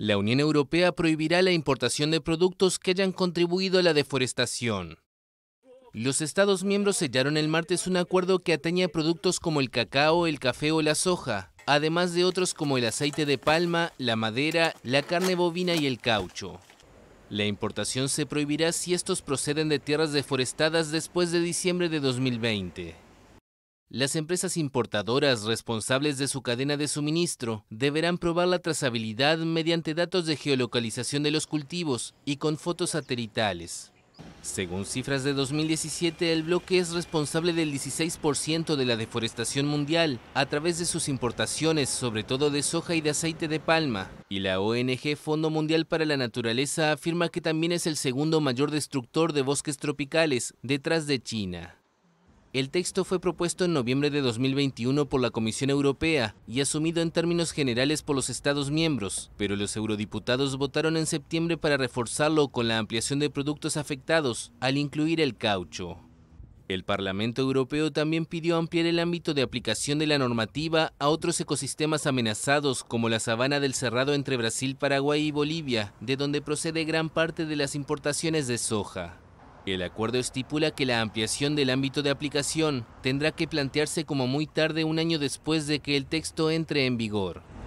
La Unión Europea prohibirá la importación de productos que hayan contribuido a la deforestación. Los Estados miembros sellaron el martes un acuerdo que atañe a productos como el cacao, el café o la soja, además de otros como el aceite de palma, la madera, la carne bovina y el caucho. La importación se prohibirá si estos proceden de tierras deforestadas después de diciembre de 2020. Las empresas importadoras responsables de su cadena de suministro deberán probar la trazabilidad mediante datos de geolocalización de los cultivos y con fotos satelitales. Según cifras de 2017, el bloque es responsable del 16% de la deforestación mundial a través de sus importaciones, sobre todo de soja y de aceite de palma. Y la ONG Fondo Mundial para la Naturaleza afirma que también es el segundo mayor destructor de bosques tropicales, detrás de China. El texto fue propuesto en noviembre de 2021 por la Comisión Europea y asumido en términos generales por los Estados miembros, pero los eurodiputados votaron en septiembre para reforzarlo con la ampliación de productos afectados al incluir el caucho. El Parlamento Europeo también pidió ampliar el ámbito de aplicación de la normativa a otros ecosistemas amenazados como la sabana del cerrado entre Brasil, Paraguay y Bolivia, de donde procede gran parte de las importaciones de soja. El acuerdo estipula que la ampliación del ámbito de aplicación tendrá que plantearse como muy tarde un año después de que el texto entre en vigor.